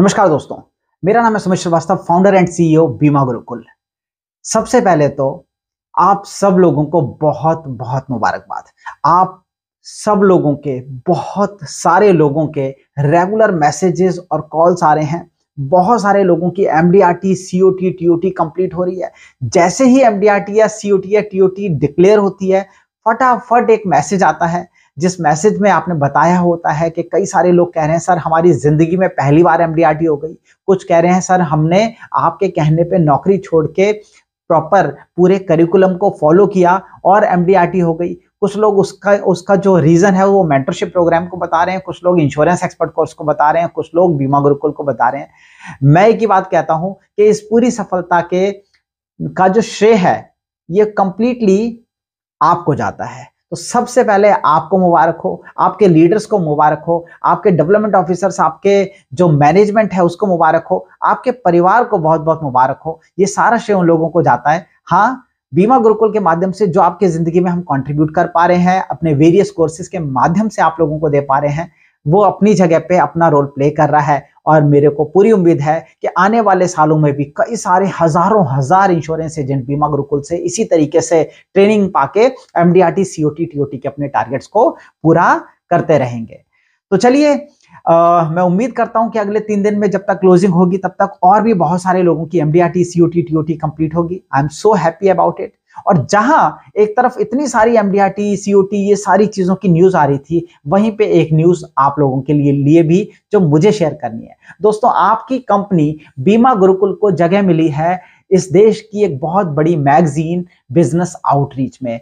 नमस्कार दोस्तों मेरा नाम है Sumit Shrivastava founder and CEO Bima Gurukul सबसे पहले तो आप सब लोगों को बहुत बहुत मुबारकबाद आप सब लोगों के बहुत सारे लोगों के रेगुलर मैसेजेस और कॉल्स आ रहे हैं बहुत सारे लोगों की M D R T C O T T O T complete हो रही है जैसे ही एम डी आर टी या सी ओ टी या टी ओ टी डिक्लेयर होती है फटाफट एक मैसेज आता है जिस मैसेज में आपने बताया होता है कि कई सारे लोग कह रहे हैं सर हमारी ज़िंदगी में पहली बार एम हो गई कुछ कह रहे हैं सर हमने आपके कहने पर नौकरी छोड़ के प्रॉपर पूरे करिकुलम को फॉलो किया और एम हो गई कुछ लोग उसका उसका जो रीज़न है वो मेंटरशिप प्रोग्राम को बता रहे हैं कुछ लोग इंश्योरेंस एक्सपर्ट कोर्स को बता रहे हैं कुछ लोग बीमा गुरुकुल को बता रहे हैं मैं एक ही बात कहता हूं कि इस पूरी सफलता के का जो श्रेय है ये कंप्लीटली आपको जाता है तो सबसे पहले आपको मुबारक हो आपके लीडर्स को मुबारक हो आपके डेवलपमेंट ऑफिसर्स आपके जो मैनेजमेंट है उसको मुबारक हो आपके परिवार को बहुत बहुत मुबारक हो ये सारा श्रेय उन लोगों को जाता है हाँ बीमा गुरुकुल के माध्यम से जो आपकी जिंदगी में हम कंट्रीब्यूट कर पा रहे हैं अपने वेरियस कोर्सेज के माध्यम से आप लोगों को दे पा रहे हैं वो अपनी जगह पे अपना रोल प्ले कर रहा है और मेरे को पूरी उम्मीद है कि आने वाले सालों में भी कई सारे हजारों हजार इंश्योरेंस एजेंट बीमा गुरुकुल से इसी तरीके से ट्रेनिंग पाके M D R T C T T O T के अपने टारगेट्स को पूरा करते रहेंगे तो चलिए मैं उम्मीद करता हूं कि अगले तीन दिन में जब तक क्लोजिंग होगी तब तक और भी बहुत सारे लोगों की M D R T C O T T O T complete होगी I am so happy about it और जहां एक तरफ इतनी सारी एम डी ये सारी चीजों की न्यूज आ रही थी वहीं पे एक न्यूज आप लोगों के लिए लिए भी जो मुझे शेयर करनी है दोस्तों आपकी कंपनी बीमा गुरुकुल को जगह मिली है इस देश की एक बहुत बड़ी मैगजीन बिजनेस आउटरीच में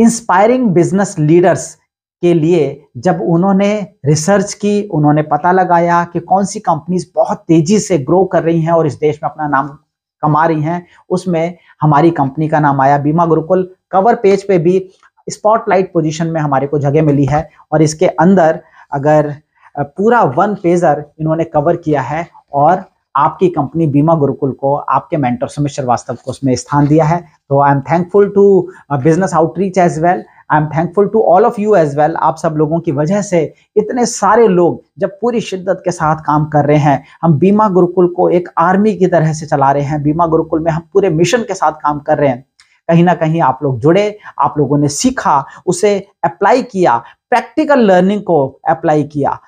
इंस्पायरिंग बिजनेस लीडर्स के लिए जब उन्होंने रिसर्च की उन्होंने पता लगाया कि कौन सी कंपनीज बहुत तेजी से ग्रो कर रही हैं और इस देश में अपना नाम कमा रही हैं उसमें हमारी कंपनी का नाम आया बीमा गुरुकुल कवर पेज पे भी स्पॉटलाइट पोजीशन में हमारे को जगह मिली है और इसके अंदर अगर पूरा वन पेजर इन्होंने कवर किया है और आपकी कंपनी बीमा गुरुकुल को आपके मेंटर सुमित श्रीवास्तव को उसमें स्थान दिया है तो I am thankful to business outreach as well I am thankful to all of you as well आप सब लोगों की वजह से इतने सारे लोग जब पूरी शिद्दत के साथ काम कर रहे हैं हम बीमा गुरुकुल को एक आर्मी की तरह से चला रहे हैं बीमा गुरुकुल में हम पूरे मिशन के साथ काम कर रहे हैं कहीं ना कहीं आप लोग जुड़े आप लोगों ने सीखा उसे अप्लाई किया प्रैक्टिकल लर्निंग को अप्लाई किया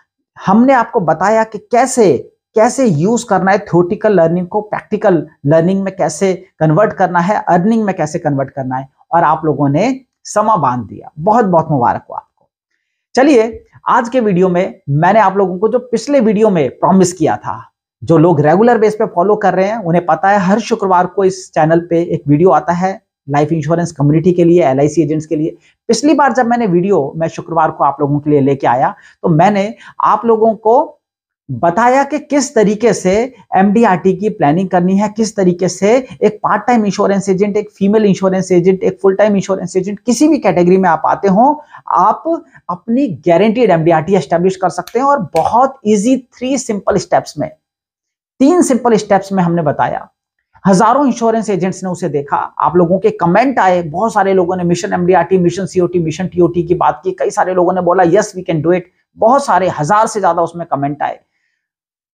हमने आपको बताया कि कैसे कैसे यूज करना है थ्योरेटिकल लर्निंग को प्रैक्टिकल लर्निंग में कैसे कन्वर्ट करना है अर्निंग में कैसे कन्वर्ट करना है और आप लोगों ने समा बांध दिया बहुत बहुत मुबारक हो आपको चलिए आज के वीडियो में मैंने आप लोगों को जो पिछले वीडियो में प्रॉमिस किया था जो लोग रेगुलर बेस पे फॉलो कर रहे हैं उन्हें पता है हर शुक्रवार को इस चैनल पे एक वीडियो आता है लाइफ इंश्योरेंस कम्युनिटी के लिए एल एजेंट्स के लिए पिछली बार जब मैंने वीडियो मैं शुक्रवार को आप लोगों के लिए लेके आया तो मैंने आप लोगों को बताया कि किस तरीके से एमडीआरटी की प्लानिंग करनी है किस तरीके से एक पार्ट टाइम इंश्योरेंस एजेंट एक फीमेल इंश्योरेंस एजेंट एक फुल टाइम इंश्योरेंस एजेंट किसी भी कैटेगरी में आप आते हो आप अपनी गारंटीड एमडीआरटी एस्टेब्लिश कर सकते हैं और बहुत इजी थ्री सिंपल स्टेप्स में तीन सिंपल स्टेप्स में हमने बताया हजारों इंश्योरेंस एजेंट्स ने उसे देखा आप लोगों के कमेंट आए बहुत सारे लोगों ने mission MDRT mission COT mission TOT की बात की कई सारे लोगों ने बोला yes we can do it बहुत सारे हजार से ज्यादा उसमें कमेंट आए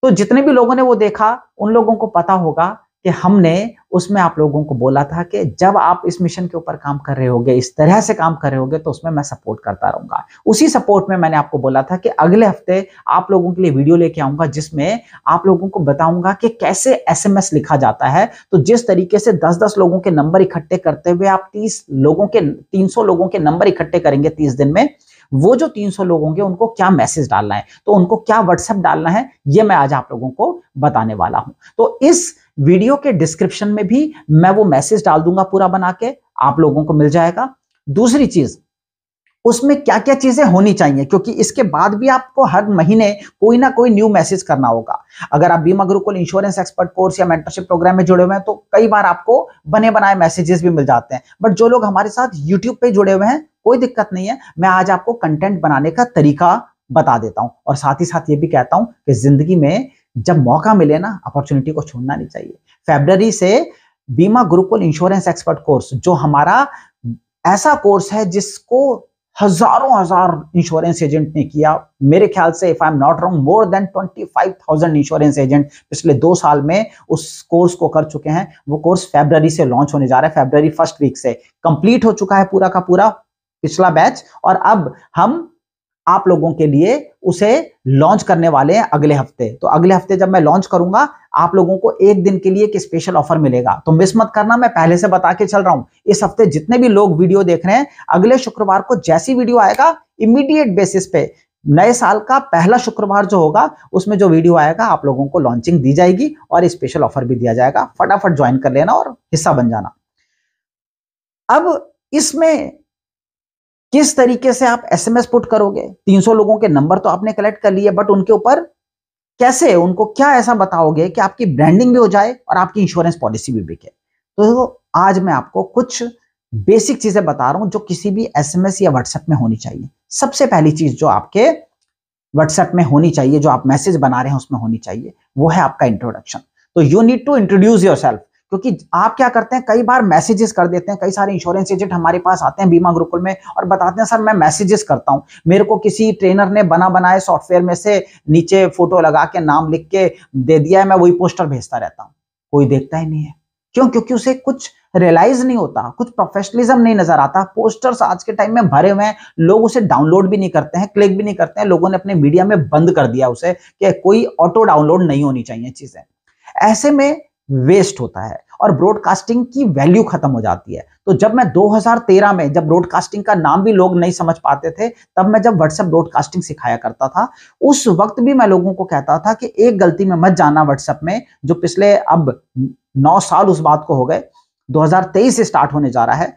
तो जितने भी लोगों ने वो देखा उन लोगों को पता होगा कि हमने उसमें आप लोगों को बोला था कि जब आप इस मिशन के ऊपर काम कर रहे होगे इस तरह से काम कर रहे होगे तो उसमें मैं सपोर्ट करता रहूंगा उसी सपोर्ट में मैंने आपको बोला था कि अगले हफ्ते आप लोगों के लिए वीडियो लेके आऊंगा जिसमें आप लोगों को बताऊंगा कि कैसे एसएमएस लिखा जाता है तो जिस तरीके से दस दस लोगों के नंबर इकट्ठे करते हुए आप तीस लोगों के तीन लोगों के नंबर इकट्ठे करेंगे तीस दिन में वो जो 300 लोग होंगे उनको क्या मैसेज डालना है तो उनको क्या व्हाट्सएप डालना है ये मैं आज आप लोगों को बताने वाला हूं तो इस वीडियो के डिस्क्रिप्शन में भी मैं वो मैसेज डाल दूंगा पूरा बना के आप लोगों को मिल जाएगा दूसरी चीज उसमें क्या क्या चीजें होनी चाहिए क्योंकि इसके बाद भी आपको हर महीने कोई ना कोई न्यू मैसेज करना होगा अगर आप Bima Gurukul insurance expert course या मेंटरशिप प्रोग्राम में जुड़े हुए हैं तो कई बार आपको बने बनाए मैसेजेस भी मिल जाते हैं बट जो लोग हमारे साथ यूट्यूब पे जुड़े हुए हैं कोई दिक्कत नहीं है मैं आज आपको कंटेंट बनाने का तरीका बता देता हूं और साथ ही साथ ये भी कहता हूं कि जिंदगी में जब मौका मिले ना अपॉर्चुनिटी को छोड़ना नहीं चाहिए फेबररी से बीमा गुरुकुल इंश्योरेंस एक्सपर्ट कोर्स जो हमारा ऐसा कोर्स है जिसको हजारों हजार इंश्योरेंस एजेंट ने किया मेरे ख्याल से if I am not wrong more than 25,000 insurance agent पिछले दो साल में उस कोर्स को कर चुके हैं वो कोर्स फेब्रवरी से लॉन्च होने जा रहा है फेब्रवरी फर्स्ट वीक से कंप्लीट हो चुका है पूरा का पूरा पिछला बैच और अब हम आप लोगों के लिए उसे लॉन्च करने वाले हैं अगले हफ्ते तो अगले हफ्ते जब मैं लॉन्च करूंगा आप लोगों को एक दिन के लिए एक स्पेशल ऑफर मिलेगा तो मिस मत करना मैं पहले से बता के चल रहा हूं इस हफ्ते जितने भी लोग वीडियो देख रहे हैं अगले शुक्रवार को जैसी वीडियो आएगा इमीडिएट बेसिस पे नए साल का पहला शुक्रवार जो होगा उसमें जो वीडियो आएगा आप लोगों को लॉन्चिंग दी जाएगी और स्पेशल ऑफर भी दिया जाएगा फटाफट ज्वाइन कर लेना और हिस्सा बन जाना अब इसमें किस तरीके से आप एसएमएस पुट करोगे 300 लोगों के नंबर तो आपने कलेक्ट कर लिए बट उनके ऊपर कैसे उनको क्या ऐसा बताओगे कि आपकी ब्रांडिंग भी हो जाए और आपकी इंश्योरेंस पॉलिसी भी बिके तो आज मैं आपको कुछ बेसिक चीजें बता रहा हूं जो किसी भी एसएमएस या व्हाट्सएप में होनी चाहिए सबसे पहली चीज जो आपके व्हाट्सएप में होनी चाहिए जो आप मैसेज बना रहे हैं उसमें होनी चाहिए वो है आपका इंट्रोडक्शन तो you need to introduce yourself क्योंकि आप क्या करते हैं कई बार मैसेजेस कर देते हैं कई सारे इंश्योरेंस एजेंट हमारे पास आते हैं बीमा ग्रुप में और बताते हैं सर मैं मैसेजेस करता हूँ मेरे को किसी ट्रेनर ने बना बनाए सॉफ्टवेयर में से नीचे फोटो लगा के नाम लिख के दे दिया है मैं वही पोस्टर भेजता रहता हूँ कोई देखता ही नहीं है क्यों क्योंकि उसे कुछ रियलाइज नहीं होता कुछ प्रोफेशनलिज्म नहीं नजर आता पोस्टर्स आज के टाइम में भरे हुए हैं लोग उसे डाउनलोड भी नहीं करते हैं क्लिक भी नहीं करते हैं लोगों ने अपने मीडिया में बंद कर दिया उसे कि कोई ऑटो डाउनलोड नहीं होनी चाहिए चीजें ऐसे में वेस्ट होता है और ब्रॉडकास्टिंग की वैल्यू खत्म हो जाती है तो जब मैं 2013 में जब ब्रॉडकास्टिंग का नाम भी लोग नहीं समझ पाते थे तब मैं जब व्हाट्सएप ब्रॉडकास्टिंग सिखाया करता था उस वक्त भी मैं लोगों को कहता था कि एक गलती में मत जाना व्हाट्सएप में जो पिछले अब नौ साल उस बात को हो गए 2023 से स्टार्ट होने जा रहा है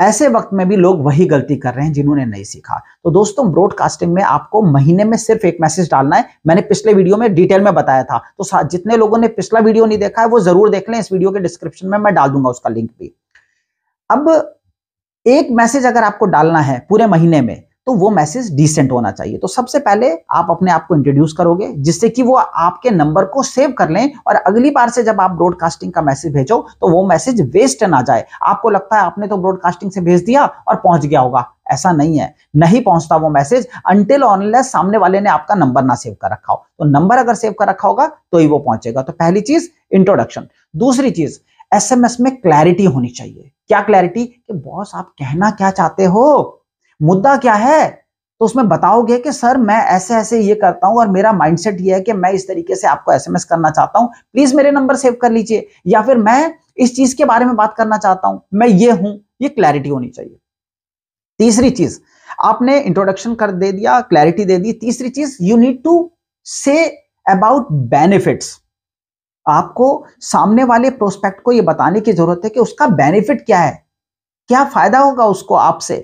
ऐसे वक्त में भी लोग वही गलती कर रहे हैं जिन्होंने नहीं सीखा तो दोस्तों ब्रॉडकास्टिंग में आपको महीने में सिर्फ एक मैसेज डालना है मैंने पिछले वीडियो में डिटेल में बताया था तो जितने लोगों ने पिछला वीडियो नहीं देखा है वो जरूर देख लें इस वीडियो के डिस्क्रिप्शन में मैं डाल दूंगा उसका लिंक भी अब एक मैसेज अगर आपको डालना है पूरे महीने में तो वो मैसेज डिसेंट होना चाहिए तो सबसे पहले आप अपने आप को इंट्रोड्यूस करोगे जिससे कि वो आपके नंबर को सेव कर लें और अगली बार से जब आप ब्रॉडकास्टिंग का मैसेज भेजो तो वो मैसेज वेस्ट ना जाए आपको लगता है आपने तो ब्रॉडकास्टिंग से भेज दिया और पहुंच गया होगा ऐसा नहीं है नहीं पहुंचता वो मैसेज अनटिल ऑनलेस सामने वाले ने आपका नंबर ना सेव कर रखा हो तो नंबर अगर सेव कर रखा होगा तो ही वो पहुंचेगा तो पहली चीज इंट्रोडक्शन दूसरी चीज एसएमएस में क्लैरिटी होनी चाहिए क्या क्लैरिटी कि बॉस आप कहना क्या चाहते हो मुद्दा क्या है तो उसमें बताओगे कि सर मैं ऐसे ऐसे ये करता हूं और मेरा माइंडसेट ये है कि मैं इस तरीके से आपको एसएमएस करना चाहता हूं प्लीज मेरे नंबर सेव कर लीजिए या फिर मैं इस चीज के बारे में बात करना चाहता हूं मैं ये हूं ये क्लैरिटी होनी चाहिए तीसरी चीज आपने इंट्रोडक्शन कर दे दिया क्लैरिटी दे दी तीसरी चीज you need to say about benefits आपको सामने वाले प्रोस्पेक्ट को यह बताने की जरूरत है कि उसका बेनिफिट क्या है क्या फायदा होगा उसको आपसे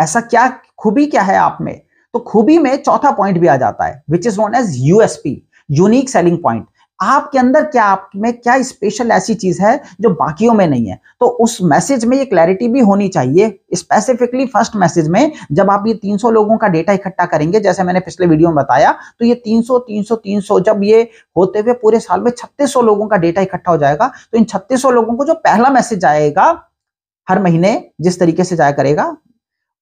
ऐसा क्या खूबी क्या है आप में तो खूबी में चौथा पॉइंट भी आ जाता है which is known as USP unique selling point आपके अंदर क्या आप में क्या स्पेशल ऐसी चीज है जो बाकियों में नहीं है तो उस मैसेज में ये क्लैरिटी भी होनी चाहिए स्पेसिफिकली फर्स्ट मैसेज में जब आप ये 300 लोगों का डेटा इकट्ठा करेंगे जैसे मैंने पिछले वीडियो में बताया तो ये 300 300 300 जब ये होते हुए पूरे साल में छत्तीस लोगों का डेटा इकट्ठा हो जाएगा तो इन छत्तीस लोगों को जो पहला मैसेज आएगा हर महीने जिस तरीके से जाया करेगा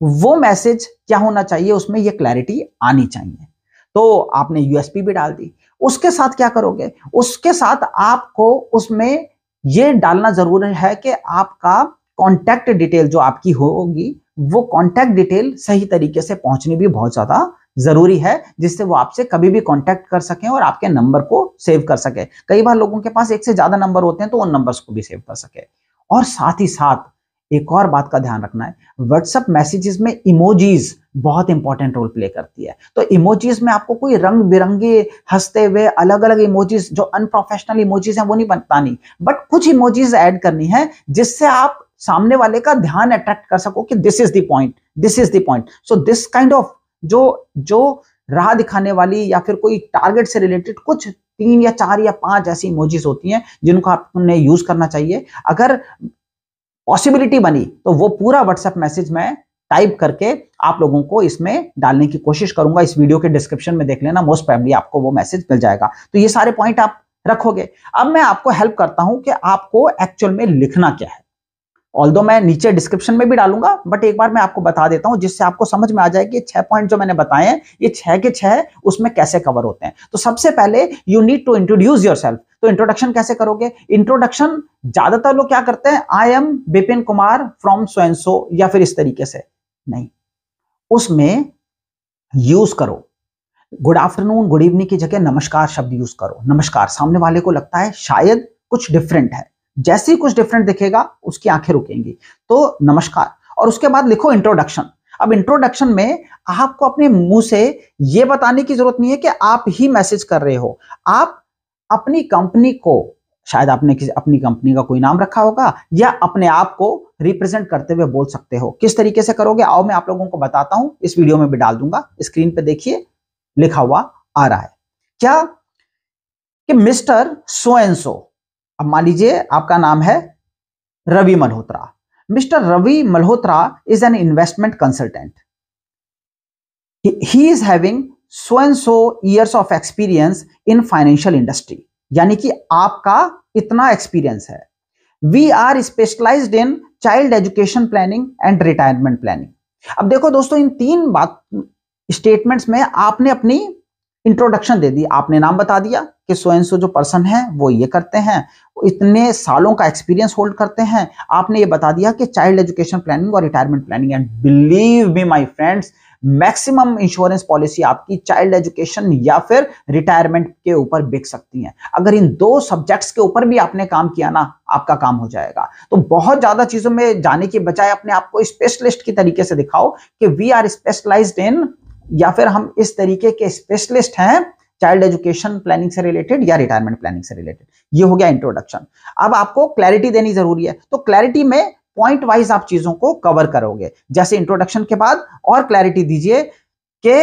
वो मैसेज क्या होना चाहिए उसमें ये क्लैरिटी आनी चाहिए तो आपने यूएसपी भी डाल दी उसके साथ क्या करोगे उसके साथ आपको उसमें ये डालना जरूरी है कि आपका कॉन्टैक्ट डिटेल जो आपकी होगी वो कॉन्टैक्ट डिटेल सही तरीके से पहुंचनी भी बहुत ज़्यादा जरूरी है जिससे वो आपसे कभी भी कांटेक्ट कर सकें और आपके नंबर को सेव कर सके कई बार लोगों के पास एक से ज्यादा नंबर होते हैं तो उन नंबर्स को भी सेव कर सके और साथ ही साथ एक और बात का ध्यान रखना है व्हाट्सअप मैसेजेस में इमोजीज बहुत इंपॉर्टेंट रोल प्ले करती है तो इमोजीज में आपको कोई रंग बिरंगे हंसते हुए अलग अलग इमोजीज जो अनप्रोफेशनल इमोजीज हैं वो नहीं बतानी बट कुछ इमोजीज ऐड करनी है जिससे आप सामने वाले का ध्यान अट्रैक्ट कर सको कि this is the point this is point so this kind of जो जो राह दिखाने वाली या फिर कोई टारगेट से रिलेटेड कुछ तीन या चार या पांच ऐसी इमोजीज होती हैं जिनको आपने यूज करना चाहिए अगर पॉसिबिलिटी बनी तो वो पूरा व्हाट्सएप मैसेज मैं टाइप करके आप लोगों को इसमें डालने की कोशिश करूंगा इस वीडियो के डिस्क्रिप्शन में देख लेना मोस्ट फैमिली आपको वो मैसेज मिल जाएगा तो ये सारे पॉइंट आप रखोगे अब मैं आपको हेल्प करता हूं कि आपको एक्चुअल में लिखना क्या है ऑल दो मैं नीचे डिस्क्रिप्शन में भी डालूंगा बट एक बार मैं आपको बता देता हूं जिससे आपको समझ में आ जाए कि छह पॉइंट जो मैंने बताए हैं ये छह के छह उसमें कैसे कवर होते हैं तो सबसे पहले you need to introduce your तो इंट्रोडक्शन कैसे करोगे इंट्रोडक्शन ज्यादातर लोग क्या करते हैं I am Bipin Kumar from so and so या फिर इस तरीके से नहीं उसमें यूज करो गुड आफ्टरनून गुड इवनिंग की जगह नमस्कार शब्द यूज करो नमस्कार सामने वाले को लगता है शायद कुछ डिफरेंट है जैसे ही कुछ डिफरेंट दिखेगा उसकी आंखें रुकेंगी तो नमस्कार और उसके बाद लिखो इंट्रोडक्शन अब इंट्रोडक्शन में आपको अपने मुंह से यह बताने की जरूरत नहीं है कि आप ही मैसेज कर रहे हो आप अपनी कंपनी को शायद आपने किसी अपनी कंपनी का कोई नाम रखा होगा या अपने आप को रिप्रेजेंट करते हुए बोल सकते हो किस तरीके से करोगे आओ मैं आप लोगों को बताता हूं इस वीडियो में भी डाल दूंगा स्क्रीन पे देखिए लिखा हुआ आ रहा है क्या कि मिस्टर सो एंड सो अब मान लीजिए आपका नाम है Ravi Malhotra mister Ravi Malhotra is an investment consultant he is having so and so years of experience in financial industry यानी कि आपका इतना एक्सपीरियंस है we are specialise in child education planning and retirement planning अब देखो दोस्तों इन तीन बात स्टेटमेंट्स में आपने अपनी इंट्रोडक्शन दे दी आपने नाम बता दिया कि सो स्वयं सो जो पर्सन है वो ये करते हैं इतने सालों का एक्सपीरियंस होल्ड करते हैं आपने ये बता दिया कि चाइल्ड एजुकेशन प्लानिंग और retirement planning and believe me my friends maximum insurance policy आपकी चाइल्ड एजुकेशन या फिर रिटायरमेंट के ऊपर बिक सकती है अगर इन दो सब्जेक्ट्स के ऊपर भी आपने काम किया ना आपका काम हो जाएगा तो बहुत ज्यादा चीजों में जाने के बजाय अपने आपको स्पेशलिस्ट की तरीके से दिखाओ कि वी आर स्पेशलाइज्ड इन या फिर हम इस तरीके के स्पेशलिस्ट हैं चाइल्ड एजुकेशन प्लानिंग से रिलेटेड या रिटायरमेंट प्लानिंग से रिलेटेड ये हो गया इंट्रोडक्शन अब आपको क्लैरिटी देनी जरूरी है तो क्लैरिटी में पॉइंट वाइज आप चीजों को कवर करोगे जैसे इंट्रोडक्शन के बाद और क्लैरिटी दीजिए कि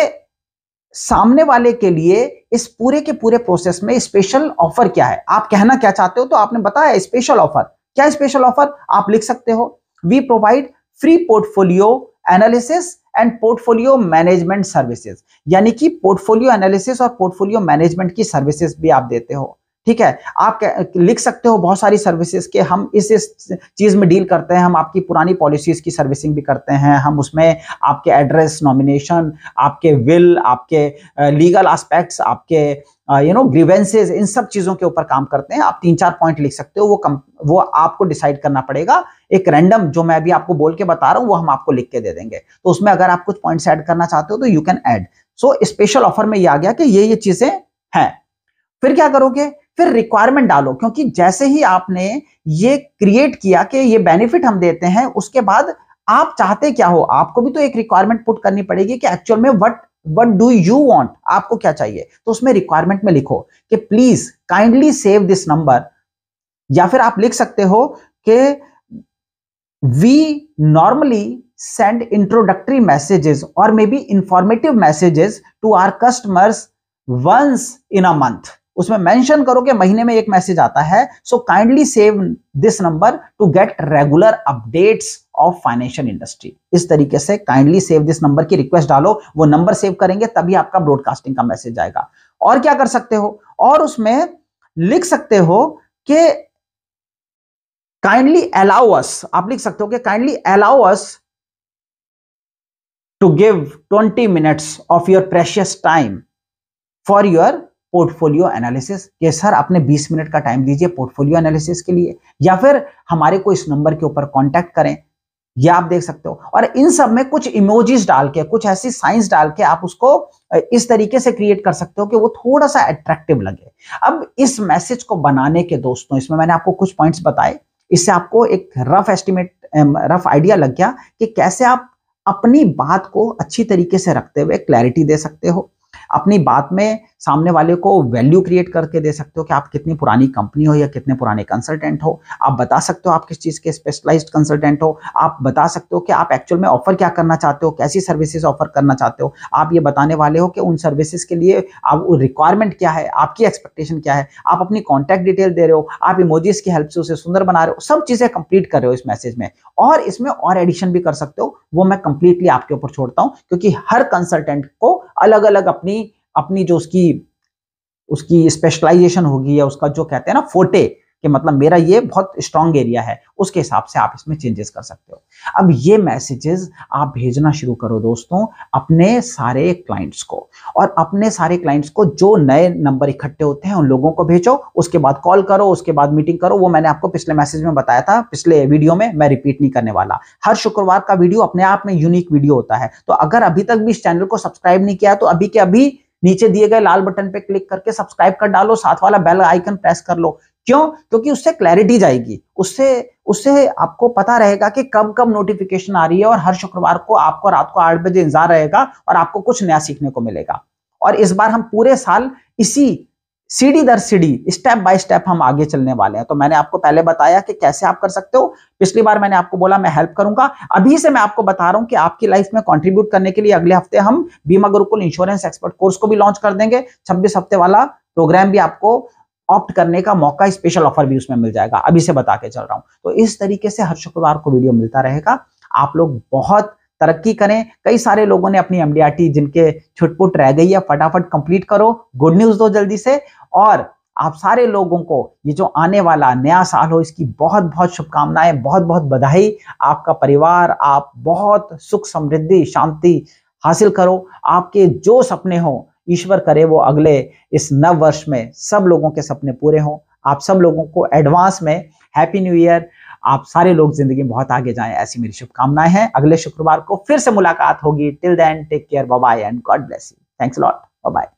सामने वाले के लिए इस पूरे के पूरे प्रोसेस में स्पेशल ऑफर क्या है आप कहना क्या चाहते हो तो आपने बताया स्पेशल ऑफर क्या स्पेशल ऑफर आप लिख सकते हो we provide free portfolio analysis and portfolio management services यानी कि पोर्टफोलियो एनालिसिस और पोर्टफोलियो मैनेजमेंट की सर्विसेज भी आप देते हो ठीक है आप लिख सकते हो बहुत सारी सर्विसेज के हम इस इस चीज़ में डील करते हैं हम आपकी पुरानी पॉलिसीज़ की सर्विसिंग भी करते हैं हम उसमें आपके एड्रेस नॉमिनेशन आपके विल आपके लीगल uh, एस्पेक्ट्स आपके यू नो ग्रीवेंसेज इन सब चीजों के ऊपर काम करते हैं आप तीन चार पॉइंट लिख सकते हो वो कम वो आपको डिसाइड करना पड़ेगा एक रैंडम जो मैं अभी आपको बोल के बता रहा हूँ वो हम आपको लिख के दे देंगे तो उसमें अगर आप कुछ पॉइंट्स ऐड करना चाहते हो तो you can add so special offer में ये आ गया कि ये ये चीजें हैं फिर क्या करोगे फिर रिक्वायरमेंट डालो क्योंकि जैसे ही आपने ये क्रिएट किया कि ये बेनिफिट हम देते हैं उसके बाद आप चाहते क्या हो आपको भी तो एक रिक्वायरमेंट पुट करनी पड़ेगी कि एक्चुअल में what what do you want आपको क्या चाहिए तो उसमें रिक्वायरमेंट में लिखो कि please kindly save this number या फिर आप लिख सकते हो कि we normally send introductory messages और may be informative messages to our customers once in a month उसमें मेंशन करो कि महीने में एक मैसेज आता है so kindly save this number to get regular updates of financial industry इस तरीके से काइंडली सेव दिस नंबर की रिक्वेस्ट डालो वो नंबर सेव करेंगे तभी आपका ब्रॉडकास्टिंग का मैसेज आएगा और क्या कर सकते हो और उसमें लिख सकते हो कि काइंडली अलाउ अस आप लिख सकते हो कि kindly allow us to give 20 minutes of your precious time for your portfolio analysis कि सर आपने 20 मिनट का टाइम दीजिए पोर्टफोलियो एनालिसिस के लिए या फिर हमारे को इस नंबर के ऊपर कांटेक्ट करें ये आप देख सकते हो और इन सब में कुछ इमोजीज डाल के कुछ ऐसी साइंस डाल के आप उसको इस तरीके से क्रिएट कर सकते हो कि वो थोड़ा सा अट्रैक्टिव लगे अब इस मैसेज को बनाने के दोस्तों इसमें मैंने आपको कुछ पॉइंट्स बताए इससे आपको एक रफ एस्टिमेट रफ आइडिया लग गया कि कैसे आप अपनी बात को अच्छी तरीके से रखते हुए क्लैरिटी दे सकते हो अपनी बात में सामने वाले को वैल्यू क्रिएट करके दे सकते हो कि आप कितनी पुरानी कंपनी हो या कितने पुराने कंसल्टेंट हो आप बता सकते हो आप किस चीज़ के स्पेशलाइज्ड कंसल्टेंट हो आप बता सकते हो कि आप एक्चुअल में ऑफर क्या करना चाहते हो कैसी सर्विसेज ऑफर करना चाहते हो आप ये बताने वाले हो कि उन सर्विसेज के लिए आप रिक्वायरमेंट क्या है आपकी एक्सपेक्टेशन क्या है आप अपनी कॉन्टैक्ट डिटेल दे रहे हो आप इमोजीज की हेल्प से उसे सुंदर बना रहे हो सब चीज़ें कंप्लीट कर रहे हो इस मैसेज में और इसमें और एडिशन भी कर सकते हो वो मैं कंप्लीटली आपके ऊपर छोड़ता हूँ क्योंकि हर कंसल्टेंट को अलग अलग अपनी अपनी जो उसकी उसकी स्पेशलाइजेशन होगी या उसका जो कहते हैं ना फोटे कि मतलब मेरा ये बहुत स्ट्रांग एरिया है उसके हिसाब से आप इसमें चेंजेस कर सकते हो अब ये मैसेजेस आप भेजना शुरू करो दोस्तों अपने सारे क्लाइंट्स को और अपने सारे क्लाइंट्स को जो नए नंबर इकट्ठे होते हैं उन लोगों को भेजो उसके बाद कॉल करो उसके बाद मीटिंग करो वो मैंने आपको पिछले मैसेज में बताया था पिछले वीडियो में मैं रिपीट नहीं करने वाला हर शुक्रवार का वीडियो अपने आप में यूनिक वीडियो होता है तो अगर अभी तक भी इस चैनल को सब्सक्राइब नहीं किया तो अभी के अभी नीचे दिए गए लाल बटन पे क्लिक करके सब्सक्राइब कर डालो साथ वाला बेल आइकन प्रेस कर लो क्यों क्योंकि उससे क्लैरिटी जाएगी उससे उससे आपको पता रहेगा कि कब कब नोटिफिकेशन आ रही है और हर शुक्रवार को आपको रात को आठ बजे इंतजार रहेगा और आपको कुछ नया सीखने को मिलेगा और इस बार हम पूरे साल इसी सीढ़ी दर सीढ़ी स्टेप बाय स्टेप हम आगे चलने वाले हैं तो मैंने आपको पहले बताया कि कैसे आप कर सकते हो पिछली बार मैंने आपको बोला मैं हेल्प करूंगा अभी से मैं आपको बता रहा हूं कि आपकी लाइफ में कंट्रीब्यूट करने के लिए अगले हफ्ते हम बीमा गुरुकुल इंश्योरेंस एक्सपर्ट कोर्स को भी लॉन्च कर देंगे छब्बीस हफ्ते वाला प्रोग्राम भी आपको ऑप्ट करने का मौका स्पेशल ऑफर भी उसमें मिल जाएगा अभी से बता के चल रहा हूं तो इस तरीके से हर शुक्रवार को वीडियो मिलता रहेगा आप लोग बहुत तरक्की करें कई सारे लोगों ने अपनी एमडीआरटी जिनके छुटपुट रह गई है फटाफट कंप्लीट करो गुड न्यूज दो जल्दी से और आप सारे लोगों को ये जो आने वाला नया साल हो इसकी बहुत बहुत शुभकामनाएं बहुत बहुत बधाई आपका परिवार आप बहुत सुख समृद्धि शांति हासिल करो आपके जो सपने हो ईश्वर करे वो अगले इस नव वर्ष में सब लोगों के सपने पूरे हों आप सब लोगों को एडवांस में हैप्पी न्यू ईयर आप सारे लोग जिंदगी में बहुत आगे जाएं ऐसी मेरी शुभकामनाएं हैं अगले शुक्रवार को फिर से मुलाकात होगी till then take care bye and God bless you thanks lot bye